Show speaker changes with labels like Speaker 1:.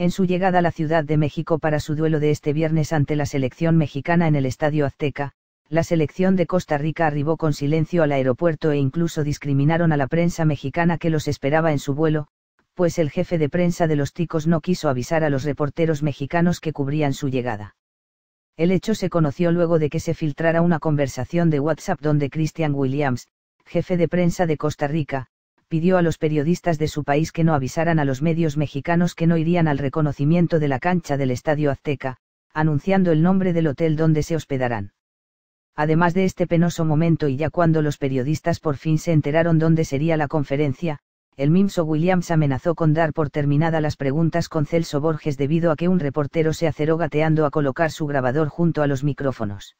Speaker 1: en su llegada a la Ciudad de México para su duelo de este viernes ante la selección mexicana en el Estadio Azteca, la selección de Costa Rica arribó con silencio al aeropuerto e incluso discriminaron a la prensa mexicana que los esperaba en su vuelo, pues el jefe de prensa de los Ticos no quiso avisar a los reporteros mexicanos que cubrían su llegada. El hecho se conoció luego de que se filtrara una conversación de WhatsApp donde Christian Williams, jefe de prensa de Costa Rica, pidió a los periodistas de su país que no avisaran a los medios mexicanos que no irían al reconocimiento de la cancha del Estadio Azteca, anunciando el nombre del hotel donde se hospedarán. Además de este penoso momento y ya cuando los periodistas por fin se enteraron dónde sería la conferencia, el Mimso Williams amenazó con dar por terminada las preguntas con Celso Borges debido a que un reportero se aceró gateando a colocar su grabador junto a los micrófonos.